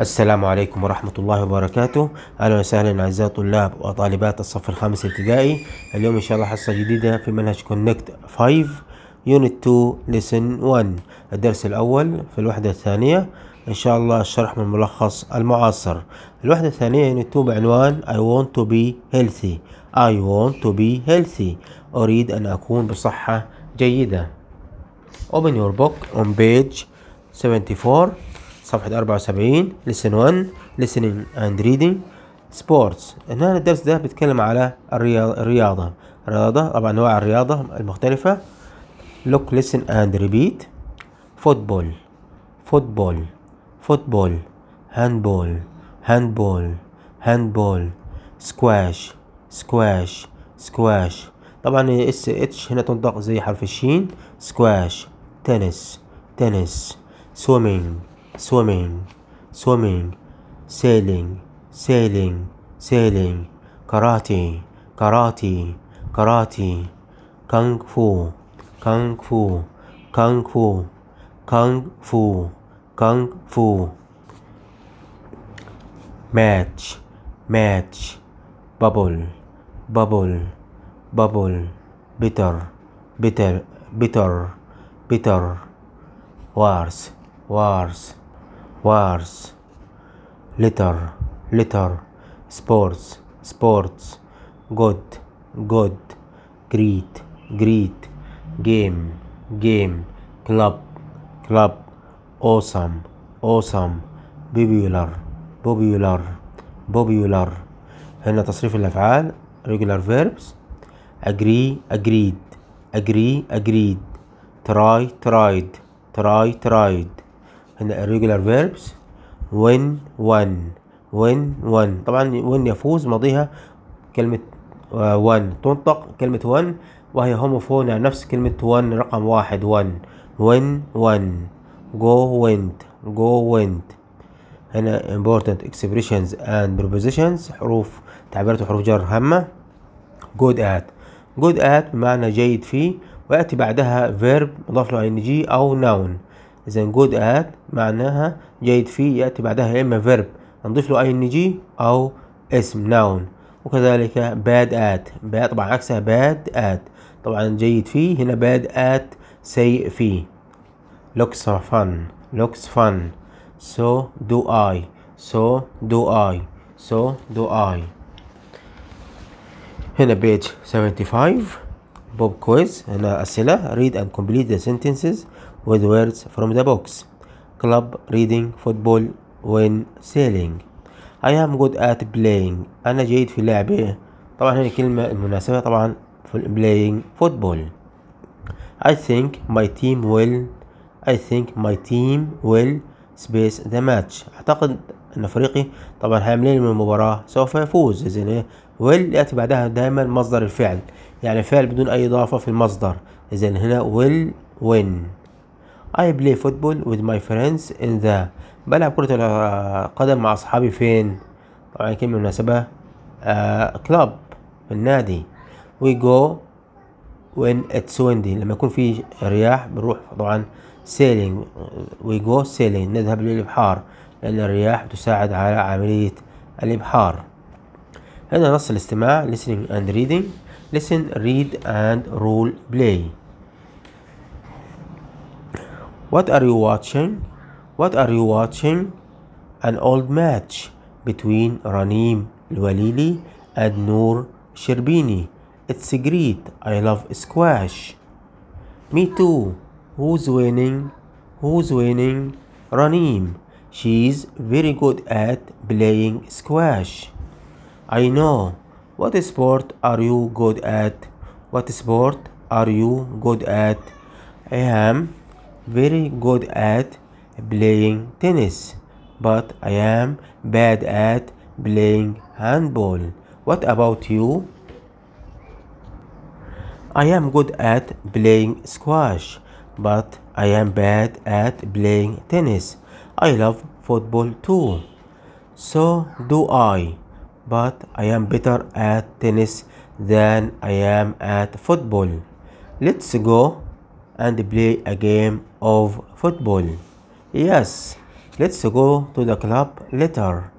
السلام عليكم ورحمة الله وبركاته أهلا وسهلا أعزائي طلاب وطالبات الصف الخامس الابتدائي اليوم إن شاء الله حصة جديدة في منهج كونكت 5 يونت 2 لسن 1 الدرس الأول في الوحدة الثانية إن شاء الله الشرح من ملخص المعاصر الوحدة الثانية يونت 2 بعنوان I want to be healthy I want to be healthy أريد أن أكون بصحة جيدة Open your book on page 74 صفحة أربعة وسبعين لسن ون listening أند reading سبورتس هنا الدرس ده بيتكلم على الرياضة الرياضة طبعا أنواع الرياضة المختلفة لوك listen أند ريبيت فوتبول فوتبول فوتبول هاندبول هاندبول هاندبول سكواش سكواش سكواش طبعا اس اتش هنا تنطق زي حرف الشين سكواش تنس تنس سويمينج swimming, swimming, sailing, sailing, sailing, karate, karate, karate, kung fu, kung fu, kung fu, kung fu, kung fu, match, match, bubble, bubble, bubble, bitter, bitter, bitter, bitter, wars, wars wars, litter, litter, sports, sports, good, good, greet, greet, game, game, club, club, awesome, awesome, popular, popular, popular. هنا تصريف الأفعال regular verbs agree, agreed, agree, agreed, try, tried, try, tried. هنا irregular verbs when one when one طبعا when يفوز ماضيها كلمة one تنطق كلمة one وهي homofona نفس كلمة one رقم واحد one when one go went go went هنا important expressions and prepositions حروف تعبيرات وحروف جر هامة good at good at بمعنى جيد فيه ويأتي بعدها verb مضاف له ing أو noun اذا جود ات معناها جيد فيه ياتي بعدها يا اما فيرب نضيف له اي ان جي او اسم ناون وكذلك باد ات باد طبعا عكسها باد ات طبعا جيد فيه هنا باد ات سيء فيه looks fun looks fun so do I so do I so do I هنا page 75 بوب كويز هنا أسئلة read and complete the sentences with words from the box club, reading, football, when sailing I am good at playing أنا جيد في اللعب طبعا هنا الكلمة المناسبة طبعا في playing football I think my team will I think my team will space the match أعتقد أن فريقي طبعا هيعملين من المباراة سوف يفوز زين إيه will يأتي بعدها دايما مصدر الفعل يعني فعل بدون أي إضافة في المصدر إذن هنا will win I play football with my friends in the بلعب كرة القدم مع أصحابي فين؟ طبعا كلمة مناسبة uh, club في النادي we go when it's windy لما يكون في رياح بنروح طبعا sailing we go sailing نذهب للإبحار لأن الرياح تساعد على عملية الإبحار هنا نص الاستماع listening and reading listen read and role play What are you watching? What are you watching? An old match between Ranim al and Noor Sherbini. It's great. I love squash. Me too. Who's winning? Who's winning? Ranim. She's very good at playing squash. I know. What sport are you good at? What sport are you good at? I am very good at playing tennis, but I am bad at playing handball. What about you? I am good at playing squash, but I am bad at playing tennis. I love football too. So do I, but I am better at tennis than I am at football. Let's go and play a game of football. Yes, let's go to the club later.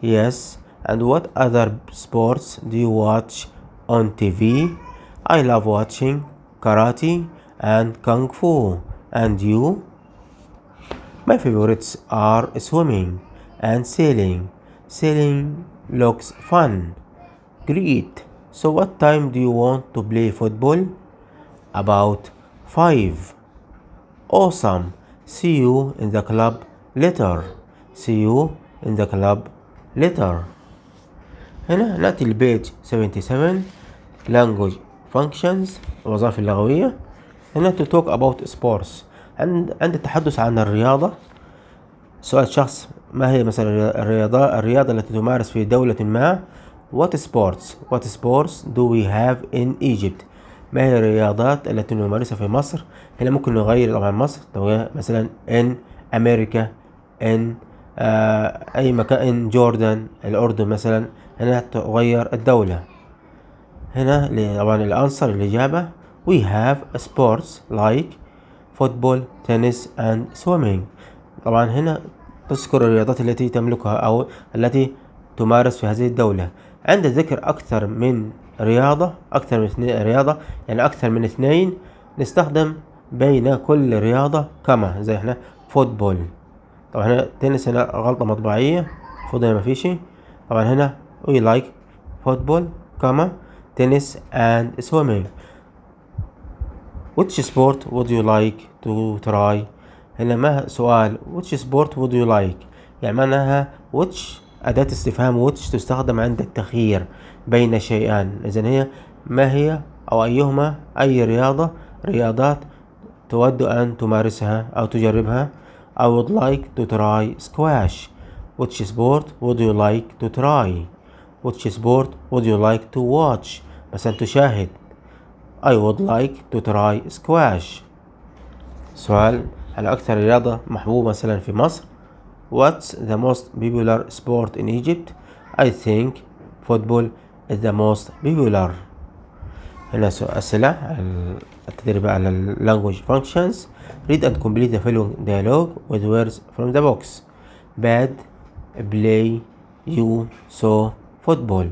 Yes, and what other sports do you watch on TV? I love watching karate and kung fu. And you? My favorites are swimming and sailing. Sailing looks fun. Great. So what time do you want to play football? About 5 awesome see you in the club later see you in the club later هنا نأتي لبيج 77 language functions الوظائف اللغوية هنا to talk about sports عند عند التحدث عن الرياضة سؤال شخص ما هي مثلا الرياضة الرياضة التي تمارس في دولة ما what sports what sports do we have in Egypt ما هي الرياضات التي نمارسها في مصر هنا ممكن نغير طبعا مصر لو مثلا ان امريكا ان آه اي مكان ان جوردن الاردن مثلا هنا تغير الدولة هنا طبعا الانصر الاجابة we have sports like football tennis and swimming طبعا هنا تذكر الرياضات التي تملكها او التي تمارس في هذه الدولة عند ذكر أكثر من رياضة أكثر من اثنين رياضة يعني أكثر من اثنين نستخدم بين كل رياضة كما زي احنا فوتبول طبعا هنا تنس هنا غلطة مطبعية المفروض هنا مفيش طبعا هنا وي لايك فوتبول كما تنس اند سويمينج which sport would you like to try هنا ما سؤال which sport would you like يعني معناها which أداة استفهام which تستخدم عند التخيير بين شيئان إذا هي ما هي أو أيهما أي رياضة رياضات تود أن تمارسها أو تجربها I would like to try squash Which sport would you like to try Which sport would you like to watch مثلا تشاهد I would like to try squash سؤال هل أكثر رياضة محبوبة مثلا في مصر What's the most popular sport in Egypt I think football the most popular هنا أسئلة التدريب على ال language functions read and complete the following dialogue with words from the box bad play you saw football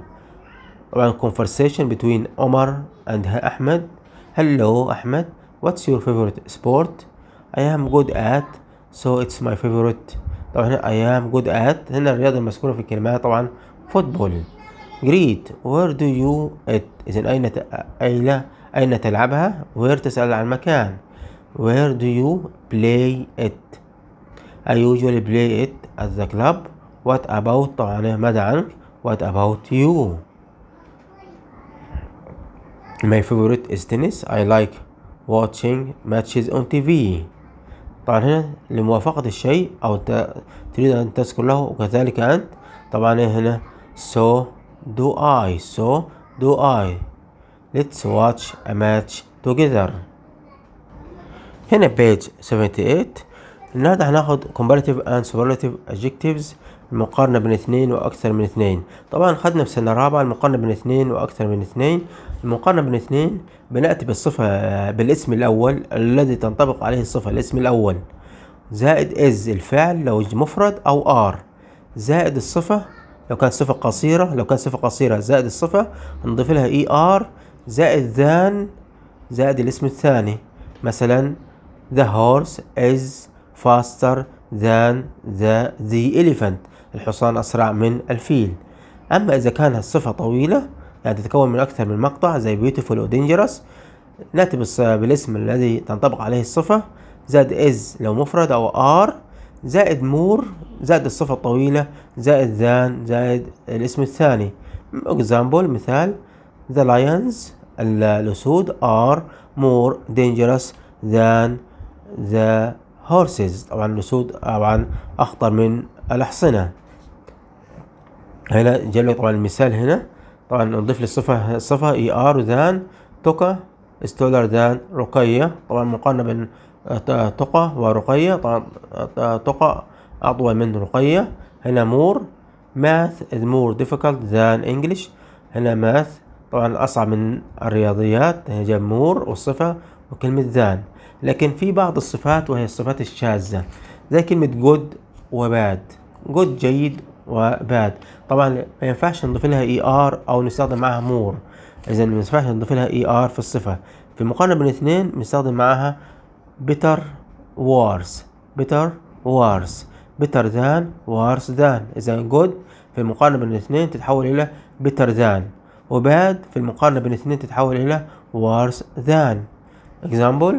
طبعا conversation between Omar and Ahmed hello Ahmed what's your favorite sport I am good at so it's my favorite طبعا هنا I am good at هنا الرياضة المذكورة في الكلمات طبعا football جريت وير دو يو ات إذا أين أين أين تلعبها وير تسأل عن مكان وير دو يو بلاي ات I usually play it at the club what about طبعا ماذا عنك what about you My favorite is tennis I like watching matches on TV طبعا هنا لموافقة الشيء أو تريد أن تذكر له وكذلك أنت طبعا هنا so do I, so do I. Let's watch a match together. هنا page 78 النهارده هناخد comparative and superlative adjectives المقارنة بين اثنين وأكثر من اثنين طبعا خدنا في سنة رابعة المقارنة بين اثنين وأكثر من اثنين المقارنة بين اثنين بنأتي بالصفة بالاسم الأول الذي تنطبق عليه الصفة الاسم الأول زائد is الفعل لو مفرد أو are زائد الصفة لو كانت صفة قصيرة لو كانت صفة قصيرة زائد الصفة هنضيف لها اي e ار زائد ذان زائد الاسم الثاني مثلا the horse is faster than the the elephant الحصان أسرع من الفيل أما إذا كان الصفة طويلة يعني تتكون من أكثر من مقطع زي beautiful or dangerous ناتي بالاسم الذي تنطبق عليه الصفة زائد is لو مفرد أو are زائد مور زائد الصفة الطويلة زائد ذان زائد الاسم الثاني اكزامبل مثال the lions الأسود are more dangerous than the horses طبعا الأسود طبعا أخطر من الأحصنة هنا جلو طبعا المثال هنا طبعا نضيف للصفة الصفة ER ذان توكا ستولر ذان رقية طبعا مقارنة بين تقى ورقية طبعا تقى أطول من رقية هنا مور math is more difficult than English هنا math طبعا أصعب من الرياضيات هنا جاب مور والصفة وكلمة ذان لكن في بعض الصفات وهي الصفات الشاذة زي كلمة جود وباد جود جيد وباد طبعا ما ينفعش نضيف لها اي e ار او نستخدم معها مور اذا ما ينفعش نضيف لها اي e ار في الصفة في المقارنة بين الاثنين بنستخدم معاها better worse better worse better than worse than إذا good في المقارنة بين الاثنين تتحول إلى better than وباد في المقارنة بين الاثنين تتحول إلى worse than example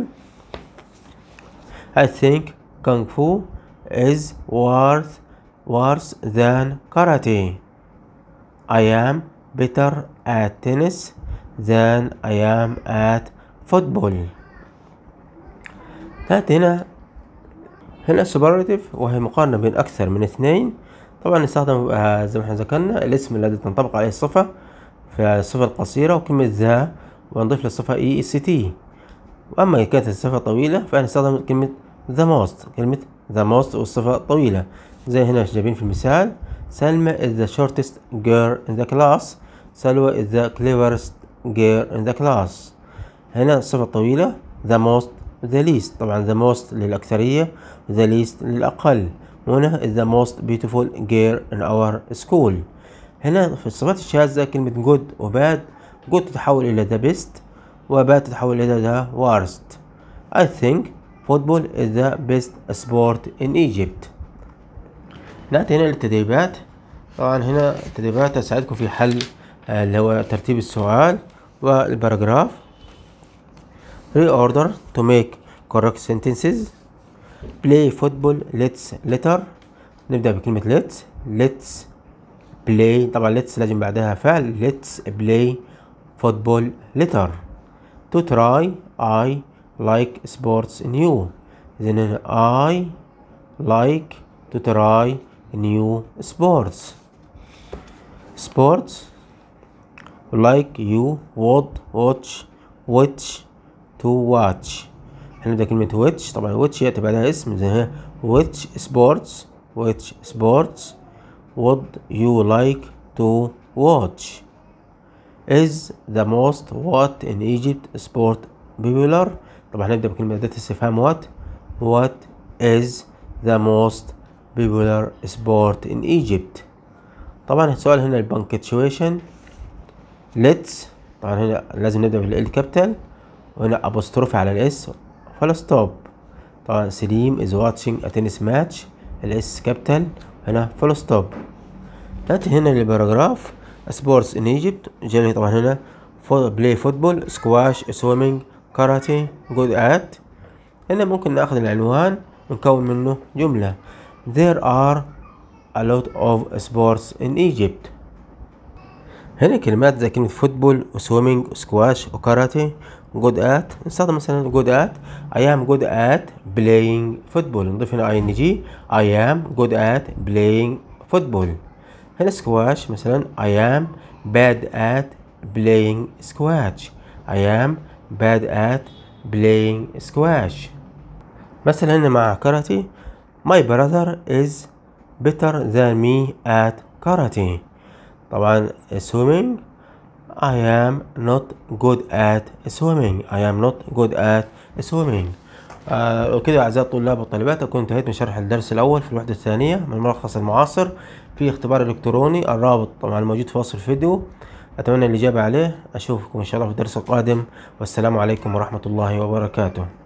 I think kung fu is worth worse than karate I am better at tennis than I am at football هات هنا هنا السوبرلاتيف وهي مقارنة بين أكثر من اثنين طبعا نستخدم آه، زي ما احنا ذكرنا الاسم الذي تنطبق عليه الصفة في الصفة القصيرة وكلمة ذا ونضيف للصفة اي e اس تي وأما إذا كانت الصفة طويلة فنستخدم كلمة ذا موست كلمة ذا موست والصفة طويلة زي هنا جايبين في المثال سلمى is the shortest girl in the class سلوى is the cleverest girl in the class هنا الصفة الطويلة the most the least طبعا the most للأكثرية the least للأقل وهنا is the most beautiful girl in our school هنا في الصفات الشاذة كلمة good و bad good تتحول إلى the best و bad تتحول إلى the worst I think football is the best sport in Egypt نأتي هنا للتدريبات طبعا هنا التدريبات تساعدكم في حل آه، اللي هو ترتيب السؤال والباراجراف reorder to make correct sentences play football let's letter نبدأ بكلمة let's let's play طبعا let's لازم بعدها فعل let's play football letter to try I like sports new then I like to try new sports sports like you would watch watch تو واتش هنبدأ كلمة ويتش طبعا ويتش هي تبقى لها اسم زي ها ويتش سبورتس ويتش سبورتس would you like to watch is the most what in Egypt sport popular طبعا هنبدأ بكلمة أداة استفهام what what is the most popular sport in Egypt طبعا السؤال هنا البنكتشويشن let's طبعا هنا لازم نبدأ بالإل كابيتال وهنا ابوستروفي على الاس فلا ستوب طبعا سليم از واتشنج اتنس ماتش الاس كابيتال هنا فول ستوب نأتي هنا للباراجراف سبورتس ان ايجيبت جنري طبعا هنا فو بلاي فوتبول سكواش سويمنج كاراتي جود ات هنا ممكن ناخد العنوان ونكون منه جملة there are a lot of sports in Egypt هنا كلمات زي كلمة فوتبول وسويمينج وسكواش وكاراتي جود ات نستخدم مثلا جود ات اي ام جود ات بلاينج فوتبول نضيف هنا اي ان جي اي ام جود ات بلاينج فوتبول هنا سكواش مثلا اي ام باد ات بلاينج سكواش اي ام باد ات بلاينج سكواش مثلا مع كاراتي ماي براذر از بيتر ذان مي ات كاراتي طبعا swimming I am not good at swimming I am not good at swimming آه وكده أعزائي الطلاب والطالبات أكون انتهيت من شرح الدرس الأول في الوحدة الثانية من الملخص المعاصر في اختبار إلكتروني الرابط طبعا موجود في وصف الفيديو أتمنى الإجابة عليه أشوفكم إن شاء الله في الدرس القادم والسلام عليكم ورحمة الله وبركاته